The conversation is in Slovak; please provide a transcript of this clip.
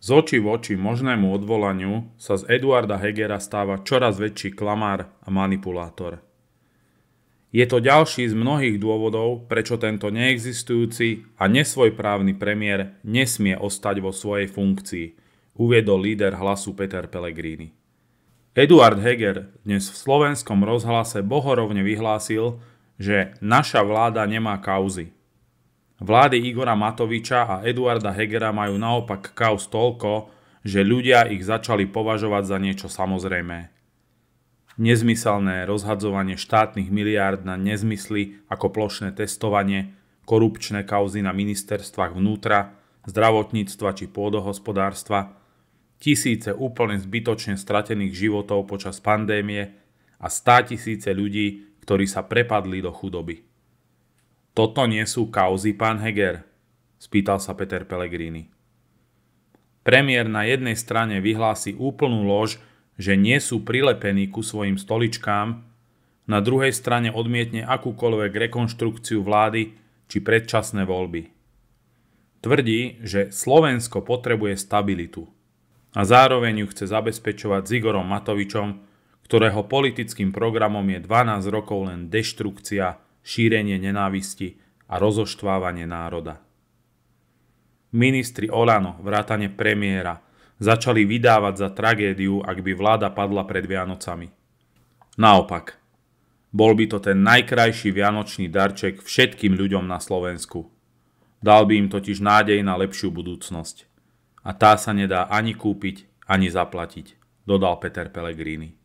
Z oči v oči možnému odvolaniu sa z Eduarda Hegera stáva čoraz väčší klamár a manipulátor. Je to ďalší z mnohých dôvodov, prečo tento neexistujúci a nesvojprávny premiér nesmie ostať vo svojej funkcii, uviedol líder hlasu Peter Pellegrini. Eduard Heger dnes v slovenskom rozhlase bohorovne vyhlásil, že naša vláda nemá kauzy – Vlády Igora Matoviča a Eduarda Hegera majú naopak kaos toľko, že ľudia ich začali považovať za niečo samozrejme. Nezmyselné rozhadzovanie štátnych miliárd na nezmysly ako plošné testovanie, korupčné kauzy na ministerstvách vnútra, zdravotníctva či pôdohospodárstva, tisíce úplne zbytočne stratených životov počas pandémie a stá tisíce ľudí, ktorí sa prepadli do chudoby. Toto nie sú kauzy, pán Heger? Spýtal sa Peter Pellegrini. Premiér na jednej strane vyhlási úplnú lož, že nie sú prilepení ku svojim stoličkám, na druhej strane odmietne akúkoľvek rekonštrukciu vlády či predčasné voľby. Tvrdí, že Slovensko potrebuje stabilitu a zároveň ju chce zabezpečovať s Igorom Matovičom, ktorého politickým programom je 12 rokov len deštrukcia šírenie nenávisti a rozoštvávanie národa. Ministri Olano, vrátane premiéra, začali vydávať za tragédiu, ak by vláda padla pred Vianocami. Naopak, bol by to ten najkrajší vianočný darček všetkým ľuďom na Slovensku. Dal by im totiž nádej na lepšiu budúcnosť. A tá sa nedá ani kúpiť, ani zaplatiť, dodal Peter Pellegrini.